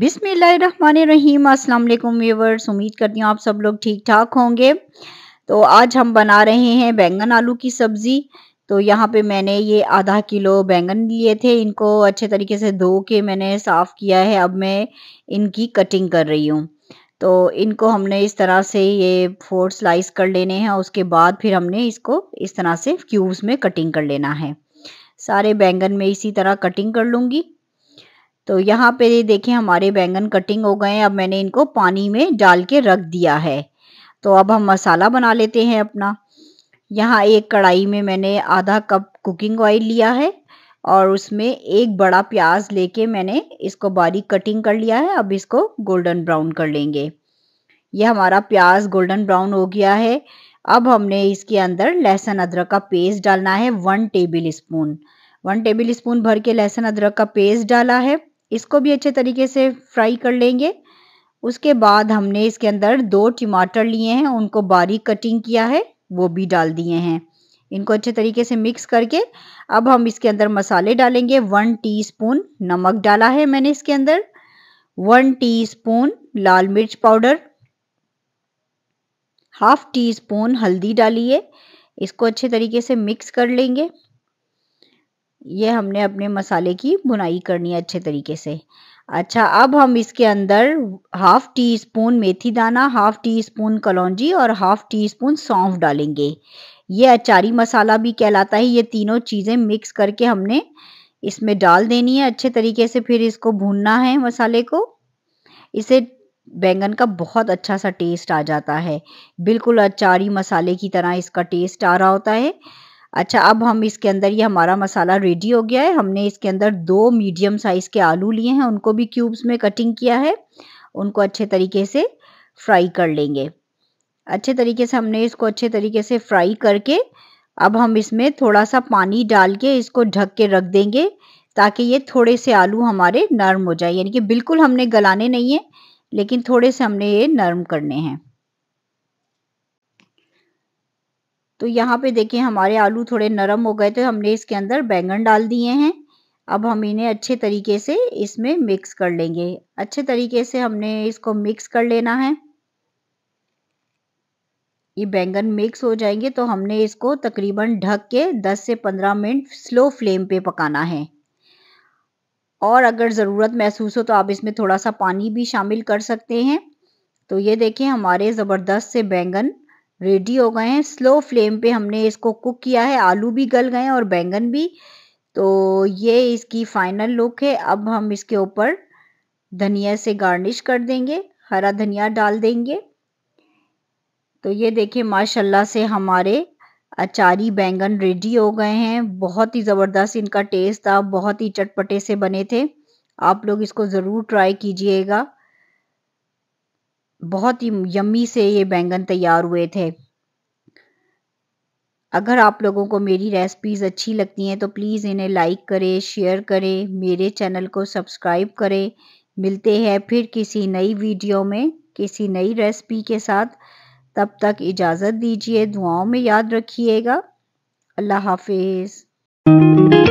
बिसमीम अल्लाम व्यूवर्स उम्मीद करती हूँ आप सब लोग ठीक ठाक होंगे तो आज हम बना रहे हैं बैंगन आलू की सब्ज़ी तो यहाँ पे मैंने ये आधा किलो बैंगन लिए थे इनको अच्छे तरीके से धो के मैंने साफ़ किया है अब मैं इनकी कटिंग कर रही हूँ तो इनको हमने इस तरह से ये फोर स्लाइस कर लेने हैं उसके बाद फिर हमने इसको इस तरह से क्यूब्स में कटिंग कर लेना है सारे बैंगन में इसी तरह कटिंग कर लूँगी तो यहाँ पे देखें हमारे बैंगन कटिंग हो गए अब मैंने इनको पानी में डाल के रख दिया है तो अब हम मसाला बना लेते हैं अपना यहाँ एक कढ़ाई में मैंने आधा कप कुकिंग ऑयल लिया है और उसमें एक बड़ा प्याज लेके मैंने इसको बारीक कटिंग कर लिया है अब इसको गोल्डन ब्राउन कर लेंगे यह हमारा प्याज गोल्डन ब्राउन हो गया है अब हमने इसके अंदर लहसुन अदरक का पेस्ट डालना है one tablespoon one tablespoon भर के लहसुन अदरक का पेस्ट डाला है इसको भी अच्छे तरीके से फ्राई कर लेंगे उसके बाद हमने इसके अंदर दो टमाटर लिए हैं उनको बारीक कटिंग किया है वो भी डाल दिए हैं इनको अच्छे तरीके से मिक्स करके अब हम इसके अंदर मसाले डालेंगे वन टीस्पून नमक डाला है मैंने इसके अंदर वन टीस्पून लाल मिर्च पाउडर हाफ टी स्पून हल्दी डालिए इसको अच्छे तरीके से मिक्स कर लेंगे ये हमने अपने मसाले की बुनाई करनी है अच्छे तरीके से अच्छा अब हम इसके अंदर हाफ टी स्पून मेथी दाना हाफ टी स्पून कलौजी और हाफ टी स्पून सौंफ डालेंगे ये अचारी मसाला भी कहलाता है ये तीनों चीज़ें मिक्स करके हमने इसमें डाल देनी है अच्छे तरीके से फिर इसको भूनना है मसाले को इसे बैंगन का बहुत अच्छा सा टेस्ट आ जाता है बिल्कुल अचारी मसाले की तरह इसका टेस्ट आ रहा होता है अच्छा अब हम इसके अंदर ये हमारा मसाला रेडी हो गया है हमने इसके अंदर दो मीडियम साइज़ के आलू लिए हैं उनको भी क्यूब्स में कटिंग किया है उनको अच्छे तरीके से फ्राई कर लेंगे अच्छे तरीके से हमने इसको अच्छे तरीके से फ्राई करके अब हम इसमें थोड़ा सा पानी डाल के इसको ढक के रख देंगे ताकि ये थोड़े से आलू हमारे नरम हो जाए यानी कि बिल्कुल हमने गलाने नहीं है लेकिन थोड़े से हमने ये नर्म करने हैं तो यहाँ पे देखिए हमारे आलू थोड़े नरम हो गए थे हमने इसके अंदर बैंगन डाल दिए हैं अब हम इन्हें अच्छे तरीके से इसमें मिक्स कर लेंगे अच्छे तरीके से हमने इसको मिक्स कर लेना है ये बैंगन मिक्स हो जाएंगे तो हमने इसको तकरीबन ढक के 10 से 15 मिनट स्लो फ्लेम पे पकाना है और अगर ज़रूरत महसूस हो तो आप इसमें थोड़ा सा पानी भी शामिल कर सकते हैं तो ये देखें हमारे ज़बरदस्त से बैंगन रेडी हो गए हैं स्लो फ्लेम पे हमने इसको कुक किया है आलू भी गल गए हैं और बैंगन भी तो ये इसकी फाइनल लुक है अब हम इसके ऊपर धनिया से गार्निश कर देंगे हरा धनिया डाल देंगे तो ये देखिए माशाल्लाह से हमारे अचारी बैंगन रेडी हो गए हैं बहुत ही ज़बरदस्त इनका टेस्ट था बहुत ही चटपटे से बने थे आप लोग इसको ज़रूर ट्राई कीजिएगा बहुत ही यम्मी से ये बैंगन तैयार हुए थे अगर आप लोगों को मेरी रेसिपीज़ अच्छी लगती हैं तो प्लीज़ इन्हें लाइक करें शेयर करें मेरे चैनल को सब्सक्राइब करें मिलते हैं फिर किसी नई वीडियो में किसी नई रेसिपी के साथ तब तक इजाज़त दीजिए दुआओं में याद रखिएगा अल्लाह हाफिज़